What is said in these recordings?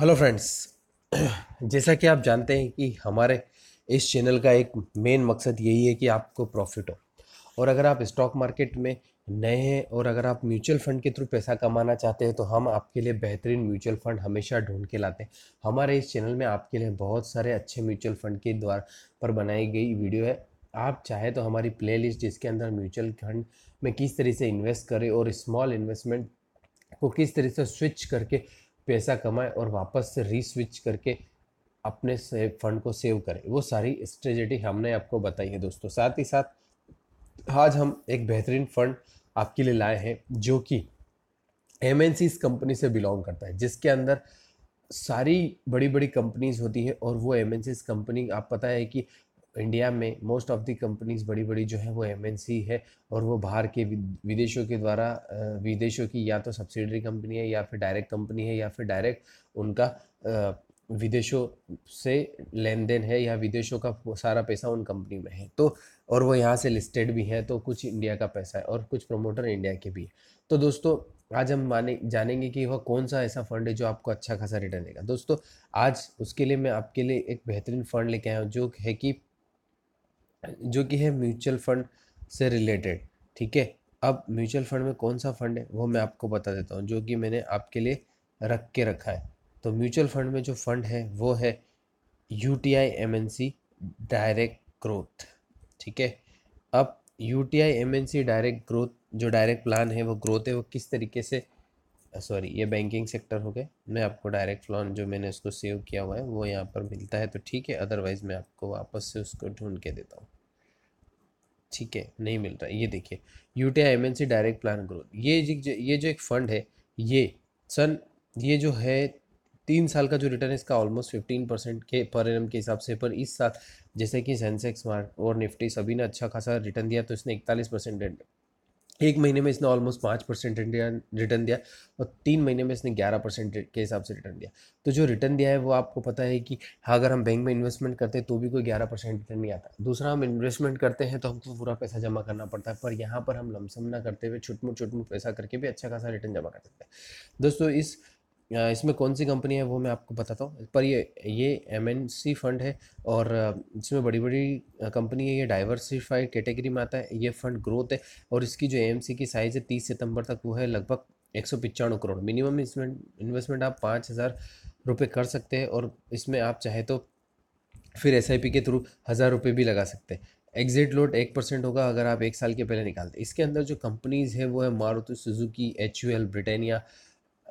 hello friends जैसा कि आप जानते हैं कि हमारे इस चैनल का एक मेन मकसद यही है कि आपको प्रॉफिट हो और अगर आप स्टॉक मार्केट में नए हैं और अगर आप म्यूचुअल फंड के थ्रू पैसा कमाना चाहते हैं तो हम आपके लिए बेहतरीन म्यूचुअल फंड हमेशा ढूंढ के लाते हैं हमारे इस चैनल में आपके लिए बहुत सारे अच्छे म्यूचुअल फंड के द्वारा पर बनाई गई वीडियो है आप चाहे तो हमारी प्लेलिस्ट जिसके अंदर म्यूचुअल फंड में किस तरह से इन्वेस्ट करें और स्मॉल इन्वेस्टमेंट को किस तरह से स्विच करके पैसा कमाए और वापस से रीस्विच करके अपने से फंड को सेव करें वो सारी स्ट्रेटेजी हमने आपको बताई है दोस्तों साथ ही साथ आज हम एक बेहतरीन फंड आपके लिए लाए हैं जो कि एम कंपनी से बिलोंग करता है जिसके अंदर सारी बड़ी बड़ी कंपनीज होती है और वो एम कंपनी आप पता है कि इंडिया में मोस्ट ऑफ दी कंपनीज बड़ी बड़ी जो है वो एम है और वो बाहर के विदेशों के द्वारा विदेशों की या तो सब्सिडरी कंपनी है या फिर डायरेक्ट कंपनी है या फिर डायरेक्ट उनका विदेशों से लेन देन है या विदेशों का सारा पैसा उन कंपनी में है तो और वो यहाँ से लिस्टेड भी है तो कुछ इंडिया का पैसा है और कुछ प्रमोटर इंडिया के भी है तो दोस्तों आज हम माने जानेंगे कि वह कौन सा ऐसा फंड है जो आपको अच्छा खासा रिटर्न देगा दोस्तों आज उसके लिए मैं आपके लिए एक बेहतरीन फंड लेके आया हूँ जो है कि जो कि है म्यूचुअल फंड से रिलेटेड ठीक है अब म्यूचुअल फंड में कौन सा फंड है वो मैं आपको बता देता हूँ जो कि मैंने आपके लिए रख के रखा है तो म्यूचुअल फंड में जो फंड है वो है U T I M N C direct growth ठीक है अब U T I M N C direct growth जो डायरेक्ट प्लान है वो ग्रोथ है वो किस तरीके से सॉरी ये बैंकिंग सेक्टर हो गए मैं आपको डायरेक्ट प्लान जो मैंने उसको सेव किया हुआ है वो यहाँ पर मिलता है तो ठीक है अदरवाइज़ मैं आपको वापस से उसको ढूंढ के देता हूँ ठीक है नहीं मिल रहा है ये देखिए U T I M N C direct plan growth ये ये जो एक फंड है ये सन ये जो है तीन साल का जो रिटर्न है इसका ऑलमोस्ट फिफ्टीन परसेंट के पर एन के हिसाब से पर इस साल जैसे कि सेंसेक्स मार्ट और निफ्टी सभी ने अच्छा खासा रिटर्न दिया तो इसने इकतालीस परसेंट एक महीने में इसने ऑलमोस्ट पाँच परसेंट रिटर्न दिया और तीन महीने में इसने ग्यारह परसेंट के हिसाब से रिटर्न दिया तो जो रिटर्न दिया है वो आपको पता है कि हाँ अगर हम बैंक में इन्वेस्टमेंट करते हैं तो भी कोई ग्यारह परसेंट रिटर्न नहीं आता दूसरा हम इन्वेस्टमेंट करते हैं तो हमको पूरा पैसा जमा करना पड़ता है पर यहाँ पर हम लमसम ना करते हुए छुटमुट छुटमुट पैसा करके भी अच्छा खासा रिटर्न जमा कर सकते हैं दोस्तों इस इसमें कौन सी कंपनी है वो मैं आपको बताता हूँ पर ये ये एम फंड है और इसमें बड़ी बड़ी कंपनी है ये डाइवर्सिफाइड कैटेगरी में आता है ये फंड ग्रोथ है और इसकी जो एम की साइज़ है तीस सितंबर तक वो है लगभग एक सौ पचानवे करोड़ मिनिमम इसमें इन्वेस्टमेंट आप पाँच हज़ार रुपये कर सकते हैं और इसमें आप चाहे तो फिर एस के थ्रू हज़ार रुपये भी लगा सकते हैं एग्जिट लोड एक परसेंट होगा अगर आप एक साल के पहले निकालते इसके अंदर जो कंपनीज़ है वो है मारुति सुजुकी एच ब्रिटानिया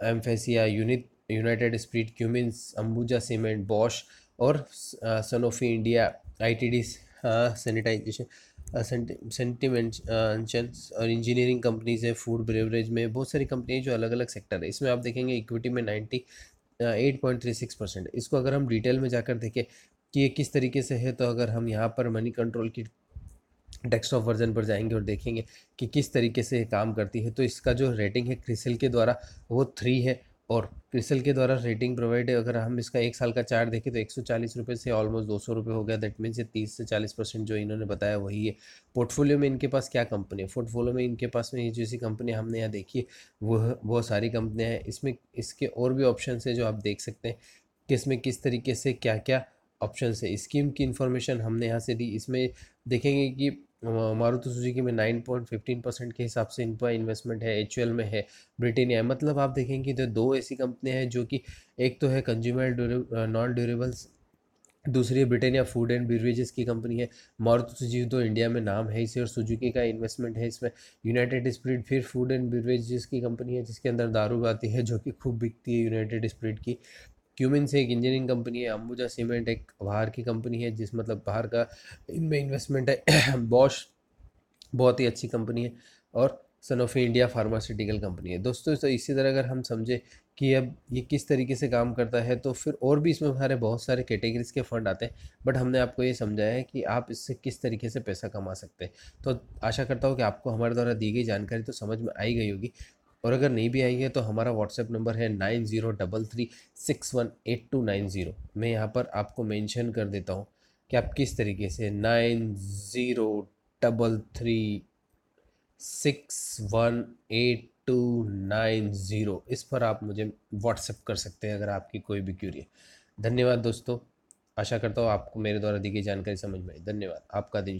एम्फेसिया unit United spirit Cummins Ambuja cement Bosch और Sanofi India ITD sanitization sentiment और इंजीनियरिंग कंपनीज है फूड बेवरेज में बहुत सारी कंपनी जो अलग अलग सेक्टर है इसमें आप देखेंगे इक्विटी में ninety eight point three six percent इसको अगर हम डिटेल में जाकर देखें कि ये किस तरीके से है तो अगर हम यहाँ पर मनी कंट्रोल की डेस्कटॉप वर्जन पर जाएंगे और देखेंगे कि किस तरीके से ये काम करती है तो इसका जो रेटिंग है क्रिसल के द्वारा वो थ्री है और क्रिसल के द्वारा रेटिंग प्रोवाइड है अगर हम इसका एक साल का चार्ट देखें तो एक सौ चालीस रुपये से ऑलमोस्ट दो सौ रुपये हो गया दैट मीन्स ये तीस से चालीस परसेंट जो इन्होंने बताया वही है पोर्टफोलियो में इनके पास क्या कंपनी है पोर्टफोलियो में इनके पास में जैसी कंपनी हमने यहाँ देखी है वह बहुत सारी कंपनियाँ हैं इसमें इसके और भी ऑप्शन है जो आप देख सकते हैं कि इसमें किस तरीके से क्या क्या ऑप्शन है स्कीम की इन्फॉर्मेशन हमने यहाँ से दी इसमें देखेंगे कि मारुति सुजुकी में नाइन पॉइंट फिफ्टीन परसेंट के हिसाब से इनका इन्वेस्टमेंट है एच में है ब्रिटेनिया है मतलब आप देखेंगे तो दो ऐसी कंपनियां हैं जो कि एक तो है कंज्यूमर नॉन ड्यूरेबल्स दूसरी ब्रिटेनिया फूड एंड बिवरेजेस की कंपनी है मारुति सुजुकी तो इंडिया में नाम है इसे और सुजुकी का इन्वेस्टमेंट है इसमें यूनाइटेड स्प्रिट फिर फूड एंड बिवरेजेस की कंपनी है जिसके अंदर दारू आती है जो कि खूब बिकती है यूनाइटेड स्प्रिट की से एक इंजीनियरिंग कंपनी है अंबुजा सीमेंट एक बाहर की कंपनी है जिस मतलब बाहर का इनमें इन्वेस्टमेंट है बॉश बहुत ही अच्छी कंपनी है और सनोफी इंडिया फार्मास्यूटिकल कंपनी है दोस्तों तो इसी तरह अगर हम समझे कि अब ये किस तरीके से काम करता है तो फिर और भी इसमें हमारे बहुत सारे कैटेगरीज के फंड आते हैं बट हमने आपको ये समझाया है कि आप इससे किस तरीके से पैसा कमा सकते हैं तो आशा करता हूँ कि आपको हमारे द्वारा दी गई जानकारी तो समझ में आई गई होगी और अगर नहीं भी आई है तो हमारा व्हाट्सएप नंबर है nine zero double three six one eight two nine zero मैं यहाँ पर आपको मेंशन कर देता हूँ कि आप किस तरीके से nine zero double three six one eight two nine zero इस पर आप मुझे व्हाट्सएप कर सकते हैं अगर आपकी कोई भी क्यूरी है धन्यवाद दोस्तों आशा करता हूँ आपको मेरे द्वारा दी गई जानकारी समझ में आई धन्यवाद आपका दिन